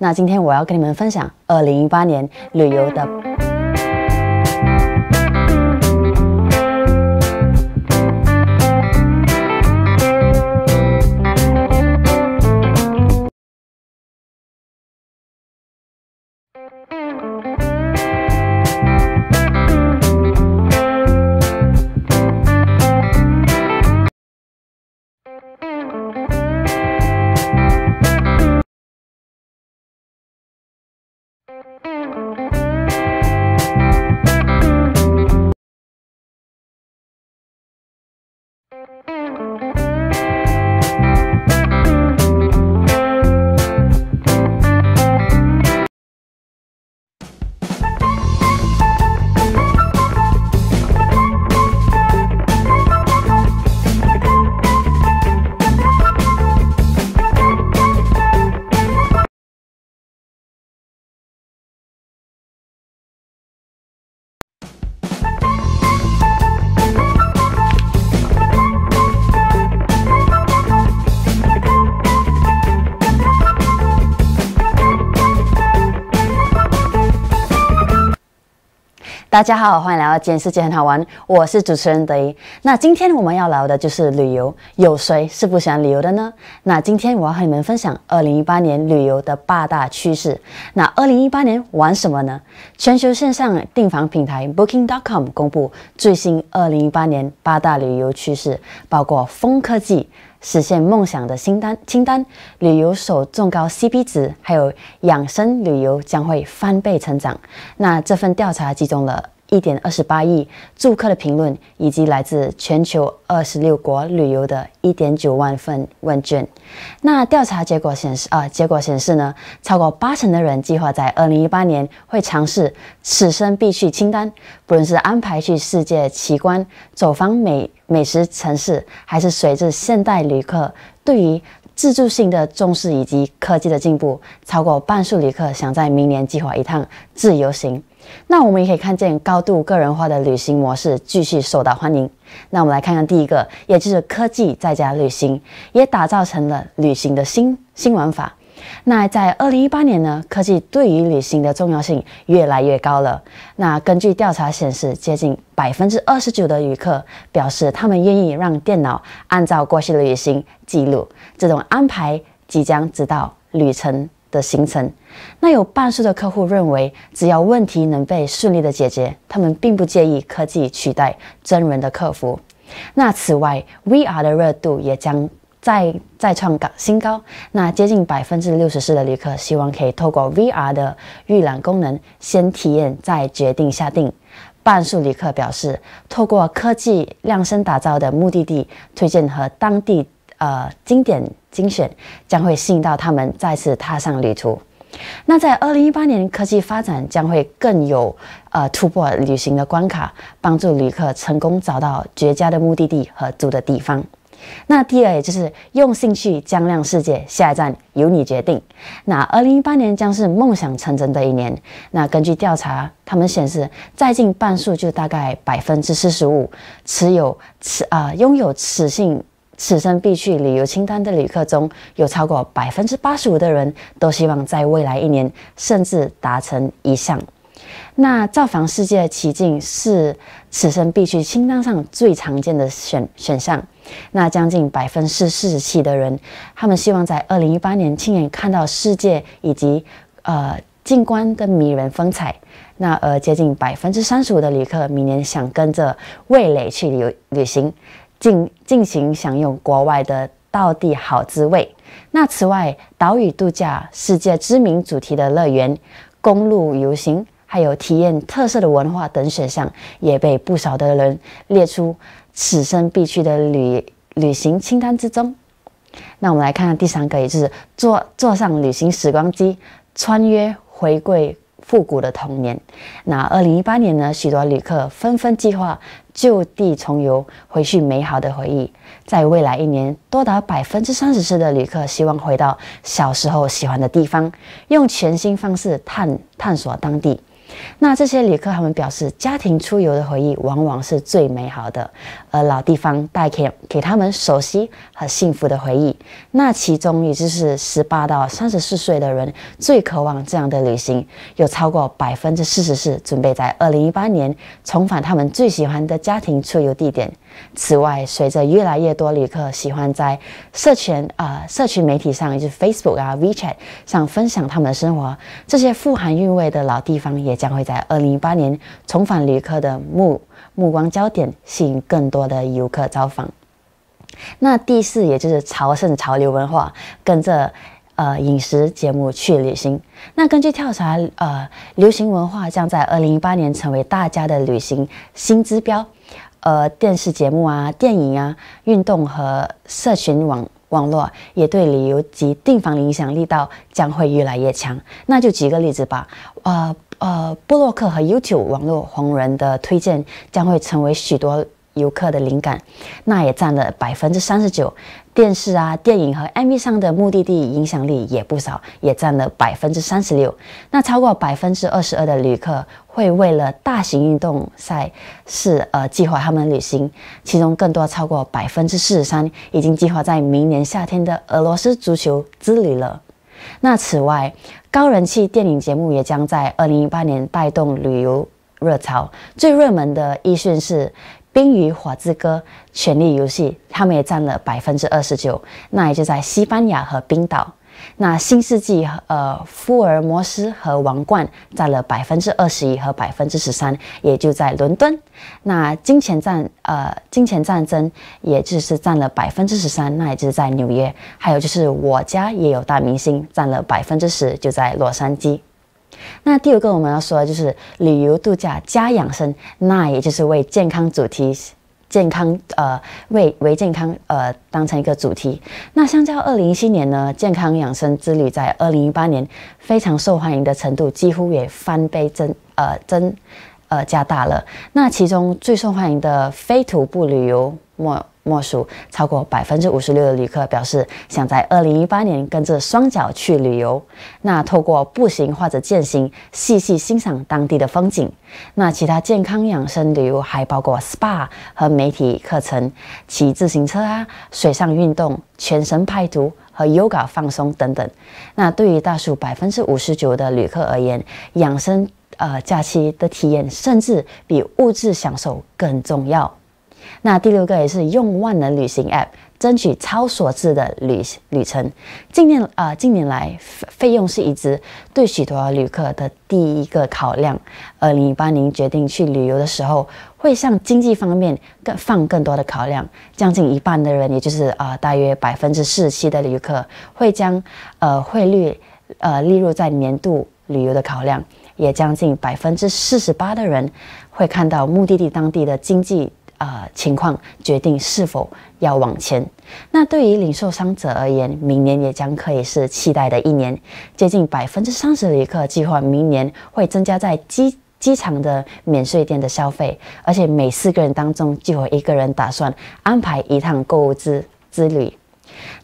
那今天我要跟你们分享二零一八年旅游的。大家好，欢迎来到《今天世界很好玩》，我是主持人德一。那今天我们要聊的就是旅游，有谁是不喜欢旅游的呢？那今天我要和你们分享二零一八年旅游的八大趋势。那二零一八年玩什么呢？全球线上订房平台 Booking. dot com 公布最新二零一八年八大旅游趋势，包括风科技。实现梦想的清单，清单旅游首众高 CP 值，还有养生旅游将会翻倍成长。那这份调查集中了一点二十八亿住客的评论，以及来自全球二十六国旅游的一点九万份问卷。那调查结果显示，呃，结果显示呢，超过八成的人计划在二零一八年会尝试此生必去清单，不论是安排去世界奇观，走访美。美食城市，还是随着现代旅客对于自助性的重视以及科技的进步，超过半数旅客想在明年计划一趟自由行。那我们也可以看见高度个人化的旅行模式继续受到欢迎。那我们来看看第一个，也就是科技在家旅行，也打造成了旅行的新新玩法。那在二零一八年呢，科技对于旅行的重要性越来越高了。那根据调查显示，接近百分之二十九的旅客表示，他们愿意让电脑按照过去的旅行记录，这种安排即将直到旅程的行程。那有半数的客户认为，只要问题能被顺利的解决，他们并不介意科技取代真人的客服。那此外，VR 的热度也将。再再创港新高，那接近百分之六十四的旅客希望可以透过 VR 的预览功能先体验再决定下定，半数旅客表示，透过科技量身打造的目的地推荐和当地呃经典精选，将会吸引到他们再次踏上旅途。那在二零一八年，科技发展将会更有呃突破旅行的关卡，帮助旅客成功找到绝佳的目的地和住的地方。那第二，也就是用兴趣将亮世界，下一站由你决定。那二零一八年将是梦想成真的一年。那根据调查，他们显示，在近半数就大概百分之四十五持有此啊拥有此性此生必去旅游清单的旅客中，有超过百分之八十五的人都希望在未来一年甚至达成一项。那造访世界的奇境是此生必须清单上最常见的选选项。那将近百分之四十七的人，他们希望在二零一八年亲眼看到世界以及呃景观的迷人风采。那而接近百分之三十五的旅客明年想跟着味蕾去旅旅行，进进行享用国外的道地好滋味。那此外，岛屿度假、世界知名主题的乐园、公路游行。还有体验特色的文化等选项，也被不少的人列出此生必去的旅旅行清单之中。那我们来看看第三个，也就是坐坐上旅行时光机，穿越回归复古的童年。那二零一八年呢，许多旅客纷纷计划就地重游，回去美好的回忆。在未来一年，多达百分之三十四的旅客希望回到小时候喜欢的地方，用全新方式探探索当地。那这些旅客他们表示，家庭出游的回忆往往是最美好的，而老地方带给给他们熟悉和幸福的回忆。那其中，也就是十八到三十四岁的人最渴望这样的旅行，有超过百分之四十四准备在二零一八年重返他们最喜欢的家庭出游地点。此外，随着越来越多旅客喜欢在社群啊社区媒体上，也就是 Facebook 啊 WeChat 上分享他们的生活，这些富含韵味的老地方也。将会在二零一八年重返旅客的目目光焦点，吸引更多的游客造访。那第四，也就是朝圣潮流文化跟着呃饮食节目去旅行。那根据调查，呃，流行文化将在二零一八年成为大家的旅行新指标。呃，电视节目啊、电影啊、运动和社群网网络也对旅游及订房影响力道将会越来越强。那就举个例子吧，呃。呃，布洛克和 YouTube 网络红人的推荐将会成为许多游客的灵感，那也占了百分之三十九。电视啊、电影和 MV 上的目的地影响力也不少，也占了百分之三十六。那超过百分之二十二的旅客会为了大型运动赛事呃计划他们旅行，其中更多超过百分之四十三已经计划在明年夏天的俄罗斯足球之旅了。那此外，高人气电影节目也将在2018年带动旅游热潮。最热门的依讯是《冰与火之歌》《权力游戏》，他们也占了百分之二十九。那也就在西班牙和冰岛。那新世纪，呃，福尔摩斯和王冠占了百分之二十一和百分之十三，也就在伦敦。那金钱战，呃，金钱战争，也就是占了百分之十三，那也就是在纽约。还有就是我家也有大明星，占了百分之十，就在洛杉矶。那第五个我们要说的就是旅游度假加养生，那也就是为健康主题。健康，呃，为为健康，呃，当成一个主题。那相较二零一七年呢，健康养生之旅在二零一八年非常受欢迎的程度，几乎也翻倍增，呃增，呃加大了。那其中最受欢迎的非徒步旅游莫。莫属，超过百分之五十六的旅客表示想在二零一八年跟着双脚去旅游。那透过步行或者健行，细细欣赏当地的风景。那其他健康养生旅游还包括 SPA 和媒体课程、骑自行车啊、水上运动、全身排毒和 yoga 放松等等。那对于大数百分之五十九的旅客而言，养生呃假期的体验甚至比物质享受更重要。那第六个也是用万能旅行 App 争取超所制的旅旅程。近年啊近年来费用是一直对许多旅客的第一个考量。二零一八年决定去旅游的时候，会向经济方面更放更多的考量。将近一半的人，也就是啊大约百分之四十七的旅客，会将呃汇率呃列入在年度旅游的考量。也将近百分之四十八的人会看到目的地当地的经济。呃，情况决定是否要往前。那对于零售商者而言，明年也将可以是期待的一年。接近百分之三十的旅客计划明年会增加在机机场的免税店的消费，而且每四个人当中就有一个人打算安排一趟购物之之旅。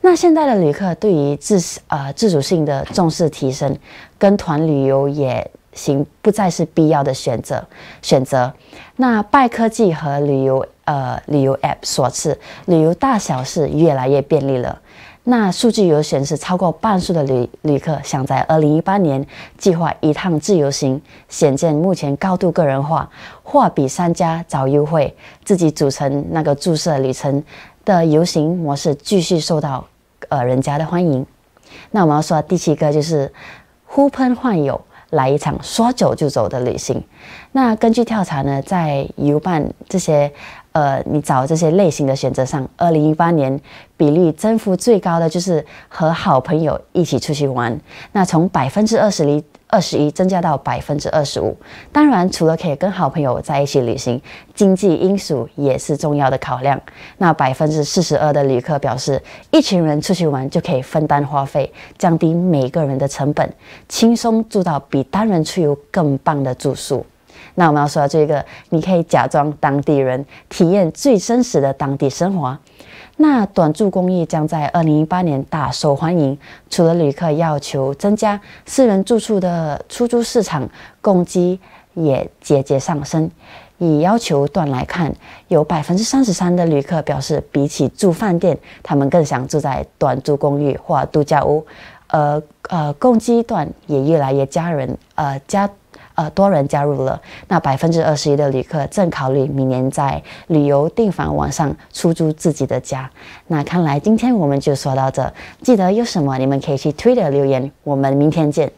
那现在的旅客对于自呃自主性的重视提升，跟团旅游也。行不再是必要的选择，选择那拜科技和旅游呃旅游 app 所赐，旅游大小事越来越便利了。那数据有显示，超过半数的旅旅客想在二零一八年计划一趟自由行，显见目前高度个人化，货比三家找优惠，自己组成那个注册旅程的游行模式继续受到呃人家的欢迎。那我们要说第七个就是呼朋唤友。来一场说走就走的旅行。那根据调查呢，在游伴这些呃，你找这些类型的选择上，二零一八年比例增幅最高的就是和好朋友一起出去玩。那从百分之二十里。二十一增加到百分之二十五，当然，除了可以跟好朋友在一起旅行，经济因素也是重要的考量。那百分之四十二的旅客表示，一群人出去玩就可以分担花费，降低每个人的成本，轻松住到比单人出游更棒的住宿。那我们要说到这个，你可以假装当地人，体验最真实的当地生活。那短住公寓将在二零一八年大受欢迎。除了旅客要求增加私人住处的出租市场，供给也节节上升。以要求段来看，有百分之三十三的旅客表示，比起住饭店，他们更想住在短住公寓或度假屋。而呃，供给段也越来越加人。呃加。呃，多人加入了。那百分之二十一的旅客正考虑明年在旅游订房网上出租自己的家。那看来今天我们就说到这。记得有什么你们可以去推的留言，我们明天见。